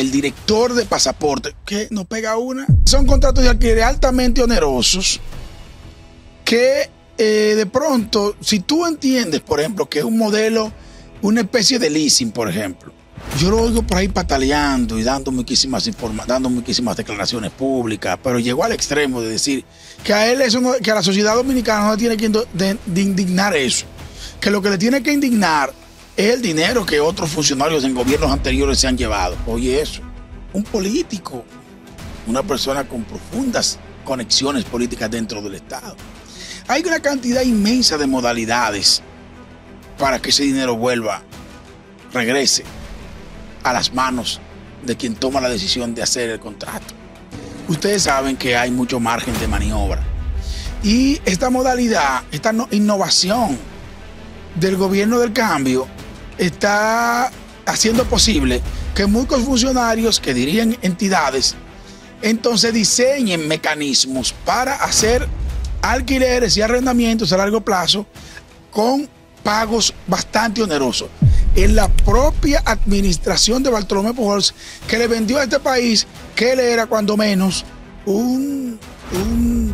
el director de pasaporte, que no pega una. Son contratos de alquiler altamente onerosos que eh, de pronto, si tú entiendes, por ejemplo, que es un modelo, una especie de leasing, por ejemplo, yo lo oigo por ahí pataleando y dando muchísimas, informaciones dando muchísimas declaraciones públicas, pero llegó al extremo de decir que a él eso que a la sociedad dominicana no le tiene que indignar eso, que lo que le tiene que indignar es el dinero que otros funcionarios en gobiernos anteriores se han llevado. Oye eso, un político, una persona con profundas conexiones políticas dentro del Estado. Hay una cantidad inmensa de modalidades para que ese dinero vuelva, regrese a las manos de quien toma la decisión de hacer el contrato. Ustedes saben que hay mucho margen de maniobra. Y esta modalidad, esta innovación del gobierno del cambio está haciendo posible que muchos funcionarios que dirigen entidades entonces diseñen mecanismos para hacer alquileres y arrendamientos a largo plazo con pagos bastante onerosos. En la propia administración de Bartolomé Pujols, que le vendió a este país, que él era cuando menos un,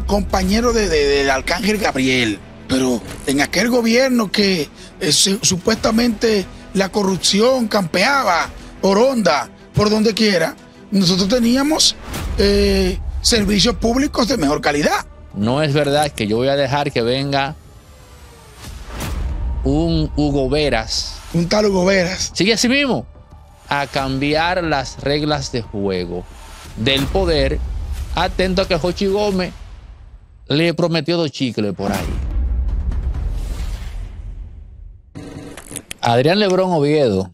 compañero del arcángel Gabriel. Pero en aquel gobierno que eh, supuestamente la corrupción campeaba por onda, por donde quiera, nosotros teníamos eh, servicios públicos de mejor calidad. No es verdad que yo voy a dejar que venga un Hugo Veras. Un tal Hugo Veras. Sigue así mismo. A cambiar las reglas de juego del poder. Atento a que Jochi Gómez le prometió dos chicles por ahí. Adrián Lebrón Oviedo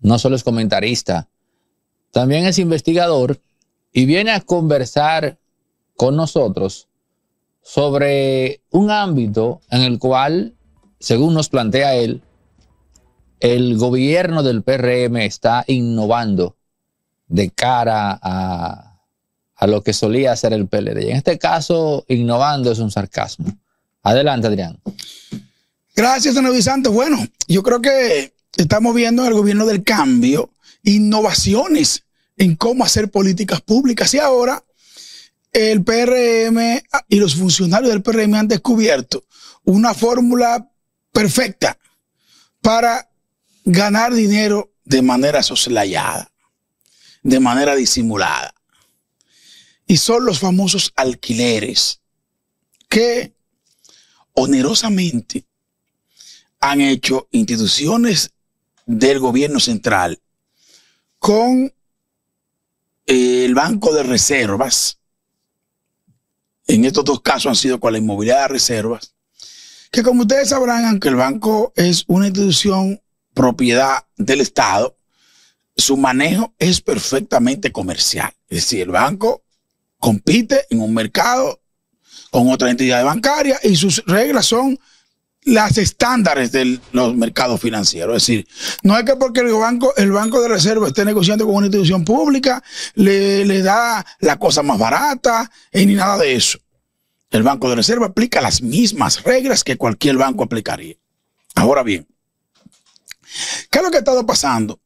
no solo es comentarista, también es investigador y viene a conversar con nosotros sobre un ámbito en el cual, según nos plantea él, el gobierno del PRM está innovando de cara a, a lo que solía hacer el PLD. En este caso, innovando es un sarcasmo. Adelante, Adrián. Gracias, don Santos. Bueno, yo creo que estamos viendo en el gobierno del cambio innovaciones en cómo hacer políticas públicas. Y ahora el PRM y los funcionarios del PRM han descubierto una fórmula perfecta para ganar dinero de manera soslayada, de manera disimulada. Y son los famosos alquileres que onerosamente han hecho instituciones del gobierno central con eh, el Banco de Reservas. En estos dos casos han sido con la inmobiliaria de reservas, que como ustedes sabrán, aunque el banco es una institución propiedad del Estado, su manejo es perfectamente comercial. Es decir, el banco compite en un mercado con otra entidad bancaria y sus reglas son las estándares de los mercados financieros. Es decir, no es que porque el banco, el banco de reserva esté negociando con una institución pública, le, da la cosa más barata y eh, ni nada de eso. El banco de reserva aplica las mismas reglas que cualquier banco aplicaría. Ahora bien, ¿qué es lo que ha estado pasando?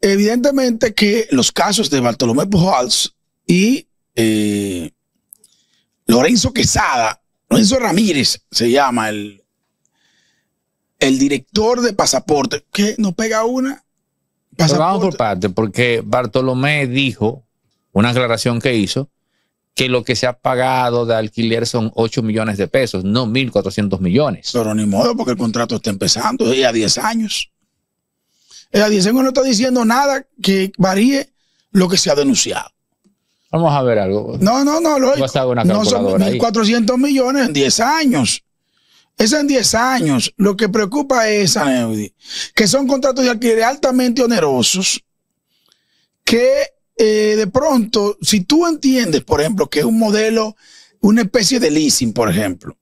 Evidentemente que los casos de Bartolomé Pujols y eh, Lorenzo Quesada Lorenzo Ramírez se llama el, el director de pasaporte. ¿Qué? ¿No pega una? Pasaporte. Vamos por parte, porque Bartolomé dijo, una aclaración que hizo, que lo que se ha pagado de alquiler son 8 millones de pesos, no 1.400 millones. Pero ni modo, porque el contrato está empezando, es a 10 años. Es a 10 años no está diciendo nada que varíe lo que se ha denunciado. Vamos a ver algo. No, no, no, lo, no son 1.400 millones en 10 años. Es en 10 años. Lo que preocupa es, que son contratos de alquiler altamente onerosos, que eh, de pronto, si tú entiendes, por ejemplo, que es un modelo, una especie de leasing, por ejemplo,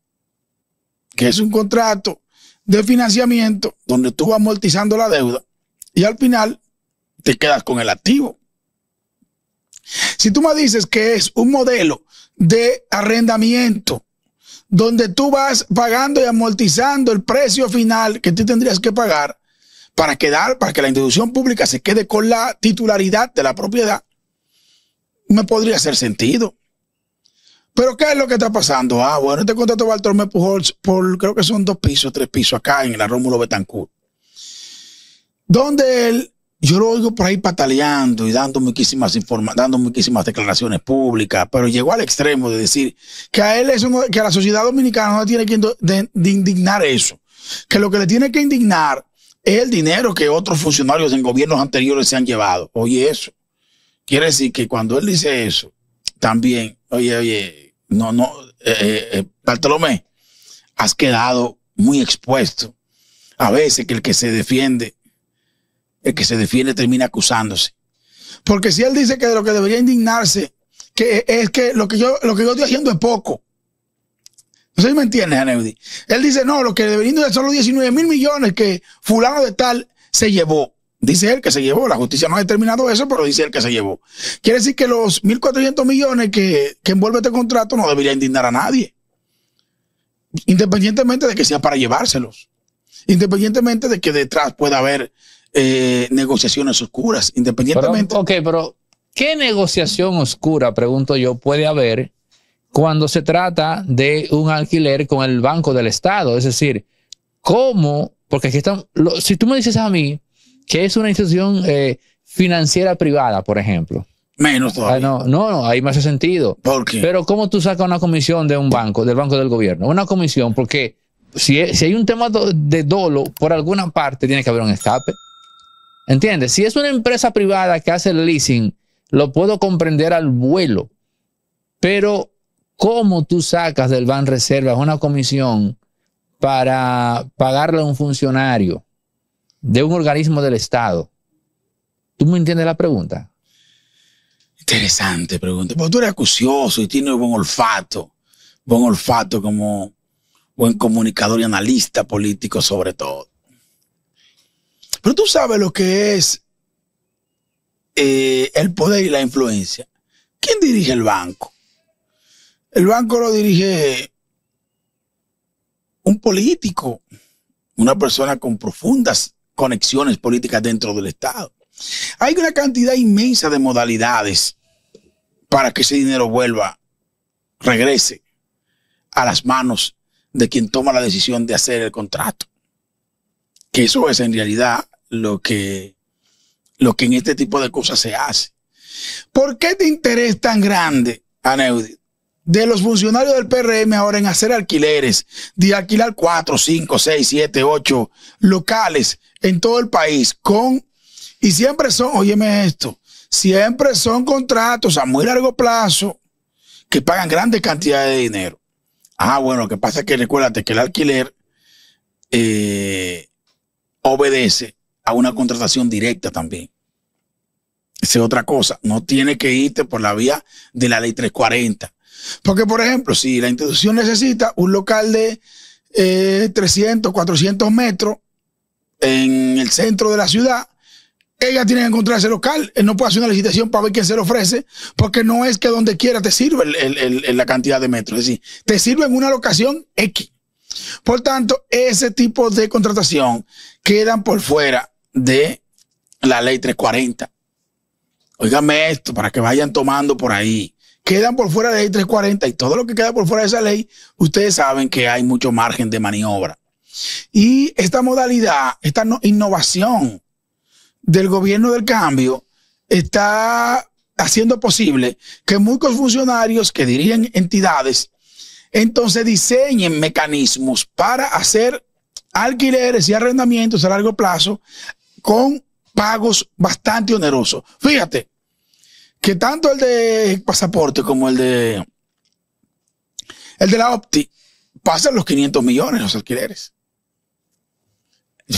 que es un contrato de financiamiento donde tú vas amortizando la deuda y al final te quedas con el activo. Si tú me dices que es un modelo de arrendamiento, donde tú vas pagando y amortizando el precio final que tú tendrías que pagar para quedar, para que la institución pública se quede con la titularidad de la propiedad, me podría hacer sentido. Pero ¿qué es lo que está pasando? Ah, bueno, este contrato Bartolomé Pujols por creo que son dos pisos, tres pisos acá en la Rómulo Betancourt. Donde el yo lo oigo por ahí pataleando y dando muchísimas, dando muchísimas declaraciones públicas, pero llegó al extremo de decir que a él eso que a la sociedad dominicana no tiene que indignar eso, que lo que le tiene que indignar es el dinero que otros funcionarios en gobiernos anteriores se han llevado. Oye, eso. Quiere decir que cuando él dice eso, también, oye, oye, no, no, eh, eh, eh, Bartolomé, has quedado muy expuesto. A veces que el que se defiende el que se defiende termina acusándose. Porque si él dice que de lo que debería indignarse, que es que lo que yo, lo que estoy haciendo es poco. No sé si me entiendes, Aneudi. Él dice, no, lo que debería indignarse son los 19 mil millones que fulano de tal se llevó. Dice él que se llevó, la justicia no ha determinado eso, pero dice él que se llevó. Quiere decir que los 1.400 millones que, que envuelve este contrato no debería indignar a nadie. Independientemente de que sea para llevárselos. Independientemente de que detrás pueda haber eh, negociaciones oscuras, independientemente. pero ¿qué negociación oscura, pregunto yo, puede haber cuando se trata de un alquiler con el Banco del Estado? Es decir, ¿cómo? Porque aquí están, si tú me dices a mí que es una institución eh, financiera privada, por ejemplo. Menos todavía. Ah, no, no, ahí me hace sentido. ¿Por qué? Pero ¿cómo tú sacas una comisión de un banco, del Banco del Gobierno? Una comisión, porque si, si hay un tema de dolo, por alguna parte tiene que haber un escape. ¿Entiendes? Si es una empresa privada que hace el leasing, lo puedo comprender al vuelo. Pero, ¿cómo tú sacas del Ban Reservas una comisión para pagarle a un funcionario de un organismo del Estado? ¿Tú me entiendes la pregunta? Interesante pregunta. Porque tú eres acucioso y tienes buen olfato. Buen olfato como buen comunicador y analista político sobre todo. Pero tú sabes lo que es eh, el poder y la influencia. ¿Quién dirige el banco? El banco lo dirige un político, una persona con profundas conexiones políticas dentro del Estado. Hay una cantidad inmensa de modalidades para que ese dinero vuelva, regrese a las manos de quien toma la decisión de hacer el contrato. Que eso es en realidad lo que, lo que en este tipo de cosas se hace. ¿Por qué te este interesa tan grande, Aneudit, de los funcionarios del PRM ahora en hacer alquileres, de alquilar 4, cinco, 6, siete, 8 locales en todo el país con, y siempre son, óyeme esto, siempre son contratos a muy largo plazo que pagan grandes cantidades de dinero. Ah, bueno, lo que pasa es que recuérdate que el alquiler eh, obedece a una contratación directa también. Esa es otra cosa. No tiene que irte por la vía de la ley 340. Porque, por ejemplo, si la institución necesita un local de 300, eh, 400 metros en el centro de la ciudad, ella tiene que encontrar ese local. Él no puede hacer una licitación para ver quién se le ofrece, porque no es que donde quiera te sirve la cantidad de metros. Es decir, te sirve en una locación X. Por tanto, ese tipo de contratación quedan por fuera de la ley 340. Óigame esto para que vayan tomando por ahí. Quedan por fuera de la ley 340 y todo lo que queda por fuera de esa ley, ustedes saben que hay mucho margen de maniobra. Y esta modalidad, esta innovación del gobierno del cambio está haciendo posible que muchos funcionarios que dirigen entidades entonces diseñen mecanismos para hacer alquileres y arrendamientos a largo plazo con pagos bastante onerosos. Fíjate que tanto el de pasaporte como el de el de la Opti pasan los 500 millones los alquileres.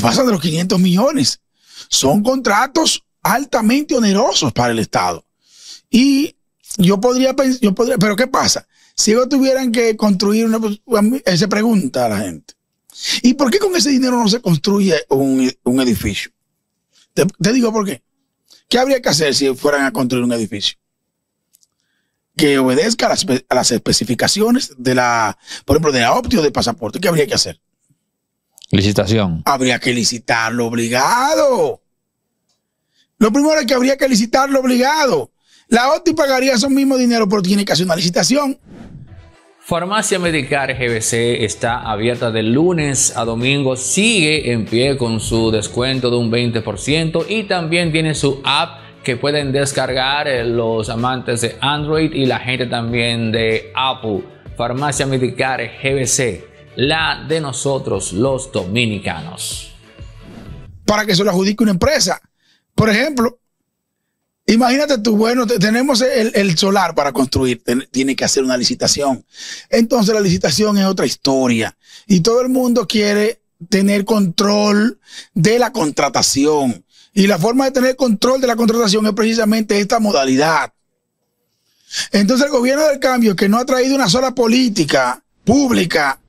Pasan de los 500 millones. Son contratos altamente onerosos para el Estado. Y yo podría pensar, yo podría, pero ¿qué pasa? Si ellos tuvieran que construir una, se pues, pregunta a la gente. ¿Y por qué con ese dinero no se construye un edificio? Te, digo por qué. ¿Qué habría que hacer si fueran a construir un edificio? Que obedezca a las, especificaciones de la, por ejemplo, de la o de pasaporte. ¿Qué habría que hacer? Licitación. Habría que licitarlo obligado. Lo primero es que habría que licitarlo obligado. La opti pagaría esos mismos dinero, pero tiene que hacer una licitación. Farmacia Medicar GBC está abierta de lunes a domingo, sigue en pie con su descuento de un 20% y también tiene su app que pueden descargar eh, los amantes de Android y la gente también de Apple. Farmacia Medicar GBC, la de nosotros los dominicanos. Para que se lo adjudique una empresa. Por ejemplo, Imagínate tú, bueno, tenemos el, solar para construir, tiene que hacer una licitación. Entonces la licitación es otra historia y todo el mundo quiere tener control de la contratación. Y la forma de tener control de la contratación es precisamente esta modalidad. Entonces el gobierno del cambio, que no ha traído una sola política pública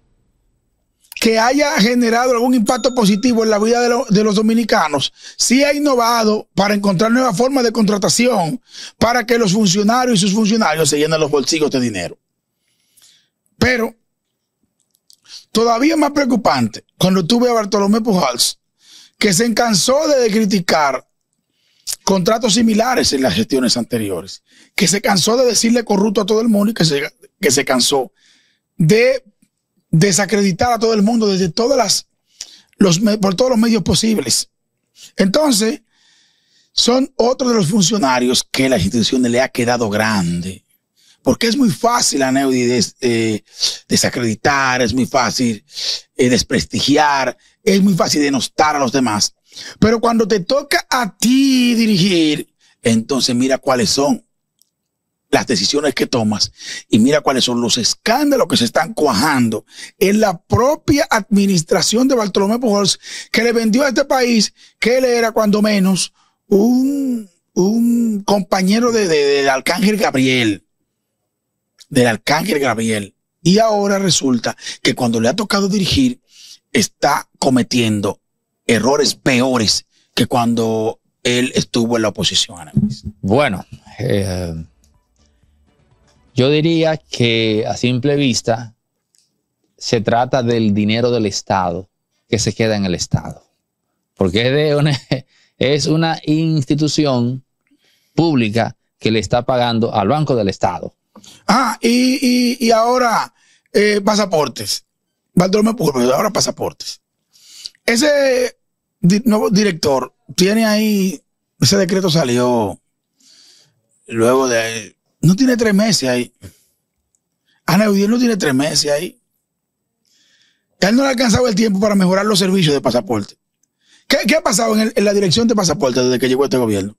que haya generado algún impacto positivo en la vida de, los dominicanos, si ha innovado para encontrar nuevas formas de contratación para que los funcionarios y sus funcionarios se llenen los bolsillos de dinero. Pero todavía más preocupante, cuando tuve a Bartolomé Pujals, que se cansó de criticar contratos similares en las gestiones anteriores, que se cansó de decirle corrupto a todo el mundo y que que se cansó de desacreditar a todo el mundo desde todas las, los, por todos los medios posibles. Entonces, son otros de los funcionarios que la institución le ha quedado grande. Porque es muy fácil a Neudi eh, desacreditar, es muy fácil eh, desprestigiar, es muy fácil denostar a los demás. Pero cuando te toca a ti dirigir, entonces mira cuáles son las decisiones que tomas y mira cuáles son los escándalos que se están cuajando en la propia administración de Bartolomé Pujols que le vendió a este país que él era cuando menos un, un compañero de, de, del arcángel Gabriel, del arcángel Gabriel. Y ahora resulta que cuando le ha tocado dirigir está cometiendo errores peores que cuando él estuvo en la oposición. Bueno, eh, yo diría que a simple vista se trata del dinero del Estado que se queda en el Estado, porque es, de una, es una institución pública que le está pagando al Banco del Estado. Ah, y, ahora eh, pasaportes. ahora pasaportes. Ese nuevo director tiene ahí, ese decreto salió luego de no tiene tres meses ahí. Ana no tiene tres meses ahí. Él no le ha alcanzado el tiempo para mejorar los servicios de pasaporte. ¿Qué, ha pasado en, la dirección de pasaporte desde que llegó este gobierno?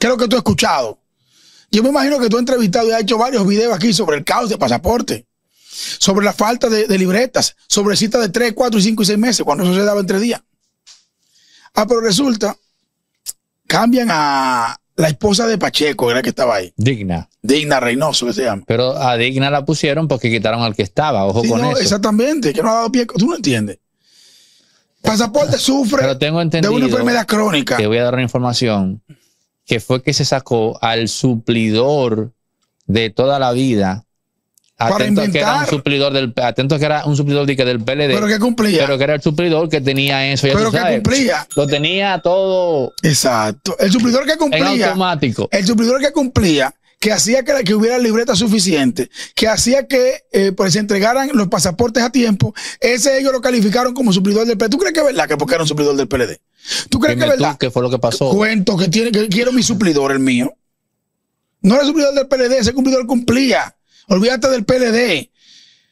¿Qué es lo que tú has escuchado? Yo me imagino que tú has entrevistado y has hecho varios videos aquí sobre el caos de pasaporte, sobre la falta de, libretas, sobre citas de tres, cuatro, cinco y seis meses, cuando eso se daba entre días. Ah, pero resulta, cambian a, la esposa de Pacheco era que estaba ahí. Digna. Digna Reynoso, que se llama. Pero a Digna la pusieron porque quitaron al que estaba, ojo con no, Exactamente, que no ha dado pie. Tú no entiendes. Pasaporte sufre tengo entendido, de una enfermedad crónica. Te voy a dar una información que fue que se sacó al suplidor de toda la vida Atento que era un suplidor del atento que era un suplidor del PLD. Pero que cumplía. Pero que era el suplidor que tenía eso. pero que cumplía. Lo tenía todo. Exacto. El suplidor que cumplía. automático. El suplidor que cumplía que hacía que, hubiera libreta suficiente, que hacía que eh, pues se entregaran los pasaportes a tiempo, ese ellos lo calificaron como suplidor del PLD. ¿Tú crees que es verdad que porque era un suplidor del PLD? ¿Tú crees que es verdad? ¿Qué fue lo que pasó? Cuento que, tiene, que quiero mi suplidor, el mío. No era suplidor del PLD, ese cumplidor cumplía. Olvídate del PLD.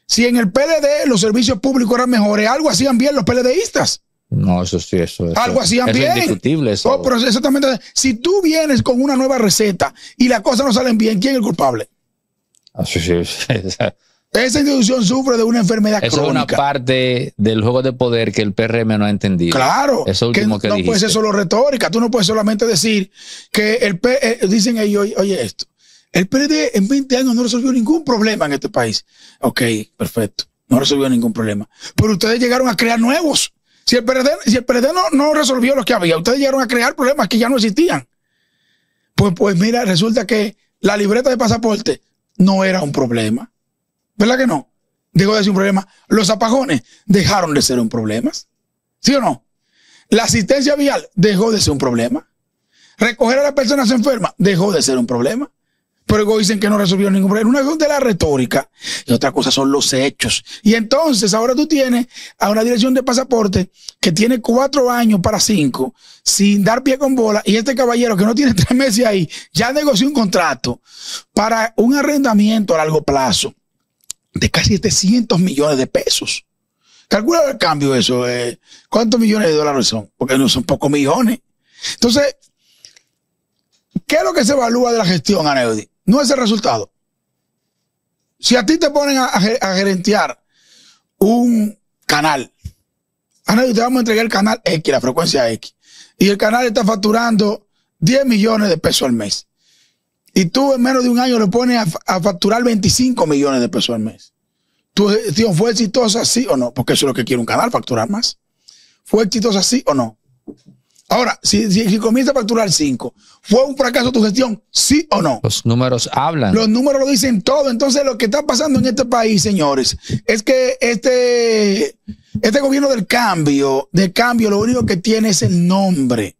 Si en el PLD los servicios públicos eran mejores, algo hacían bien los PLDistas. No, eso sí, eso, es... Algo hacían eso bien. Es indiscutible eso. Oh, pero exactamente. Si tú vienes con una nueva receta y las cosas no salen bien, ¿quién es el culpable? Ah, esa institución sufre de una enfermedad eso crónica. es una parte del juego de poder que el PRM no ha entendido. Claro. Eso último que, que no puede ser solo retórica. Tú no puedes solamente decir que el P eh, dicen ellos, oye, esto. El PRD en 20 años no resolvió ningún problema en este país. Ok, perfecto. No resolvió ningún problema. Pero ustedes llegaron a crear nuevos. Si el PRD si el no, resolvió los que había, ustedes llegaron a crear problemas que ya no existían. Pues, pues mira, resulta que la libreta de pasaporte no era un problema. ¿Verdad que no? Dejó de ser un problema. Los apagones dejaron de ser un problema. ¿Sí o no? La asistencia vial dejó de ser un problema. Recoger a las personas enfermas dejó de ser un problema. Pero dicen que no resolvió ningún problema. Una cosa es la retórica y otra cosa son los hechos. Y entonces ahora tú tienes a una dirección de pasaporte que tiene cuatro años para cinco sin dar pie con bola y este caballero que no tiene tres meses ahí ya negoció un contrato para un arrendamiento a largo plazo de casi 700 millones de pesos. Calcula el cambio eso. Eh, ¿Cuántos millones de dólares son? Porque no son pocos millones. Entonces, ¿qué es lo que se evalúa de la gestión, Aneudi? No es el resultado. Si a ti te ponen a, gerenciar un canal, a ah, nadie te vamos a entregar el canal X, la frecuencia X, y el canal está facturando 10 millones de pesos al mes. Y tú en menos de un año le pones a, a facturar 25 millones de pesos al mes. ¿Tu gestión fue exitosa, sí o no? Porque eso es lo que quiere un canal, facturar más. ¿Fue exitosa, sí o no? Ahora, si, comienza a facturar 5, ¿fue un fracaso tu gestión? ¿Sí o no? Los números hablan. Los números lo dicen todo. Entonces, lo que está pasando en este país, señores, es que este, este gobierno del cambio, del cambio, lo único que tiene es el nombre.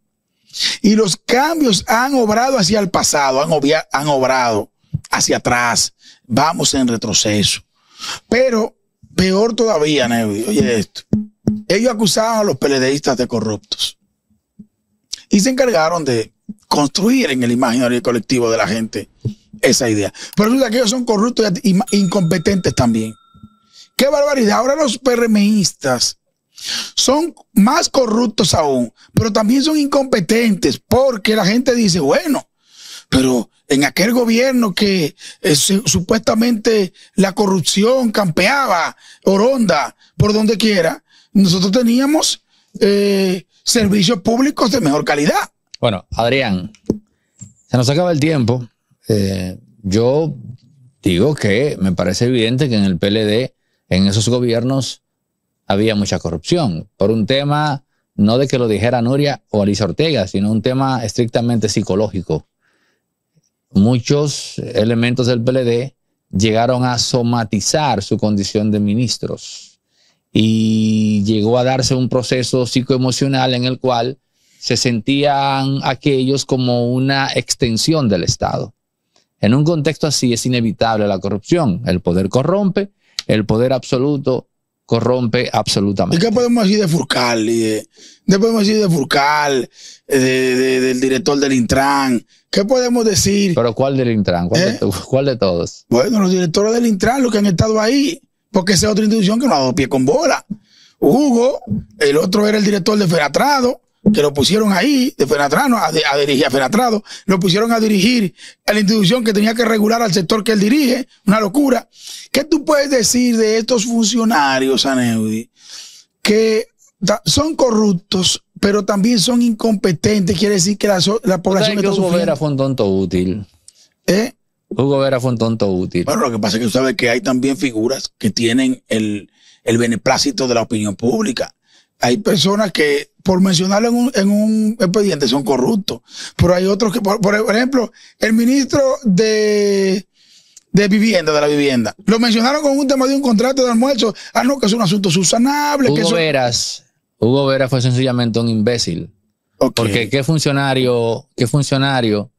Y los cambios han obrado hacia el pasado, han, obrado hacia atrás. Vamos en retroceso. Pero peor todavía, Nevi, oye esto. Ellos acusaban a los peledeístas de corruptos y se encargaron de construir en el imaginario colectivo de la gente esa idea. Pero eso que son corruptos e incompetentes también. ¡Qué barbaridad! Ahora los PRMistas son más corruptos aún, pero también son incompetentes porque la gente dice, bueno, pero en aquel gobierno que eh, supuestamente la corrupción campeaba, oronda, por donde quiera, nosotros teníamos servicios públicos de mejor calidad. Bueno, Adrián, se nos acaba el tiempo. Eh, yo digo que me parece evidente que en el PLD, en esos gobiernos, había mucha corrupción. Por un tema, no de que lo dijera Nuria o Alicia Ortega, sino un tema estrictamente psicológico. Muchos elementos del PLD llegaron a somatizar su condición de ministros y llegó a darse un proceso psicoemocional en el cual se sentían aquellos como una extensión del Estado. En un contexto así es inevitable la corrupción. El poder corrompe, el poder absoluto corrompe absolutamente. ¿Y qué podemos decir de Furcal? De, ¿Qué podemos decir de Furcal, del director del Intran? ¿Qué podemos decir? ¿Pero cuál del Intran? ¿Cuál, de, ¿Eh? todos? Bueno, los directores del Intran, los que han estado ahí porque esa es otra institución que no ha dado pie con bola. Hugo, el otro era el director de Feratrado, que lo pusieron ahí, de Fenatrado, a, dirigir a Fenatrado, lo pusieron a dirigir a la institución que tenía que regular al sector que él dirige, una locura. ¿Qué tú puedes decir de estos funcionarios, Aneudi, que son corruptos, pero también son incompetentes? Quiere decir que la, población está fue un tonto útil. ¿Eh? Hugo Vera fue un tonto útil. Bueno, lo que pasa es que tú sabes que hay también figuras que tienen el, beneplácito de la opinión pública. Hay personas que, por mencionarlo en un, en un expediente, son corruptos. Pero hay otros que, por, ejemplo, el ministro de, de vivienda, de la vivienda. Lo mencionaron con un tema de un contrato de almuerzo. Ah, no, que es un asunto subsanable. Hugo que Hugo Vera fue sencillamente un imbécil. Porque qué funcionario, qué funcionario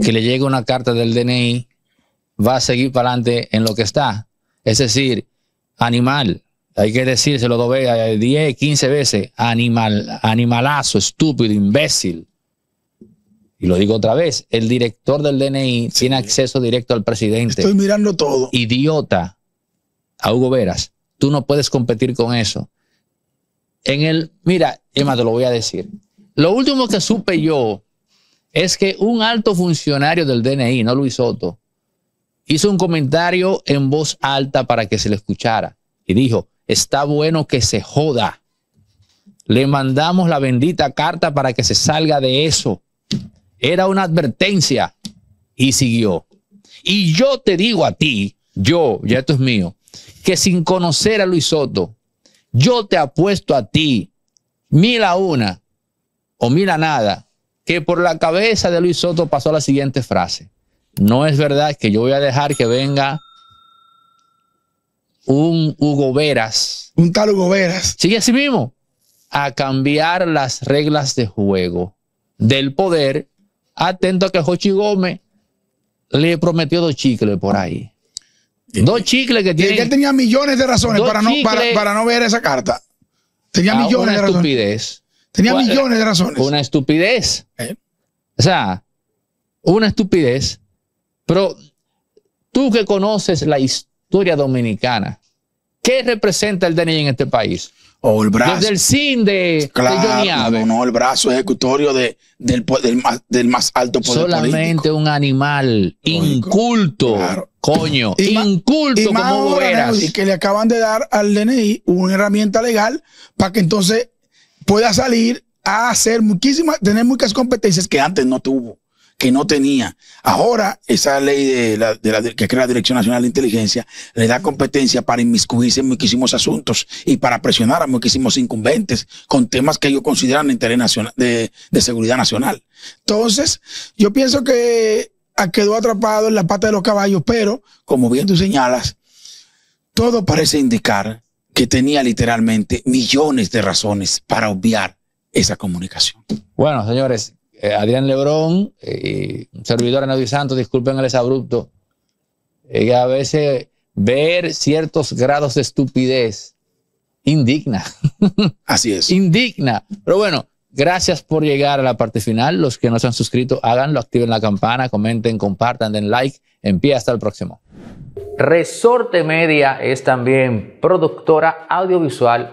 que le llega una carta del DNI va a seguir para adelante en lo que está. Es decir, animal. Hay que decírselo lo veces, 10, eh, 15 veces. Animal, animalazo, estúpido, imbécil. Y lo digo otra vez, el director del DNI tiene acceso directo al presidente. Estoy mirando todo. Idiota. A Hugo Veras, tú no puedes competir con eso. En el, mira, Emma, te lo voy a decir. Lo último que supe yo es que un alto funcionario del DNI, no Luis Soto, hizo un comentario en voz alta para que se le escuchara y dijo, está bueno que se joda. Le mandamos la bendita carta para que se salga de eso. Era una advertencia y siguió. Y yo te digo a ti, yo, ya esto es mío, que sin conocer a Luis Soto, yo te apuesto a ti, mil a una o mil a nada, que por la cabeza de Luis Soto pasó la siguiente frase. No es verdad que yo voy a dejar que venga un Hugo Veras. Un tal Hugo Veras. Sigue así mismo. A cambiar las reglas de juego del poder. Atento a que Jochi Gómez le prometió dos chicles por ahí. dos chicles que tiene. Él tenía millones de razones para no, para, no ver esa carta. Tenía ah, millones de razones. estupidez. Tenía millones de razones. Una estupidez. Eh. O sea, una estupidez pero tú que conoces la historia dominicana, ¿qué representa el DNI en este país? O el brazo. Desde el CIN de, claro, No, el brazo ejecutorio de, del, más, alto poder Solamente un animal inculto, coño, inculto como Y que le acaban de dar al DNI una herramienta legal para que entonces pueda salir a hacer muchísimas, tener muchas competencias que antes no tuvo que no tenía. Ahora, esa ley de la, que crea la Dirección Nacional de Inteligencia le da competencia para inmiscuirse en muchísimos asuntos y para presionar a muchísimos incumbentes con temas que ellos consideran de interés de, de seguridad nacional. Entonces, yo pienso que ah, quedó atrapado en la pata de los caballos, pero, como bien tú señalas, todo parece indicar que tenía literalmente millones de razones para obviar esa comunicación. Bueno, señores, eh, Adrián Lebrón eh, y servidor Anadio Santos, disculpen el abrupto, Ya eh, a veces ver ciertos grados de estupidez indigna. Así es. indigna. Pero bueno, gracias por llegar a la parte final. Los que no se han suscrito, háganlo, activen la campana, comenten, compartan, den like. En pie, hasta el próximo. Resorte Media es también productora audiovisual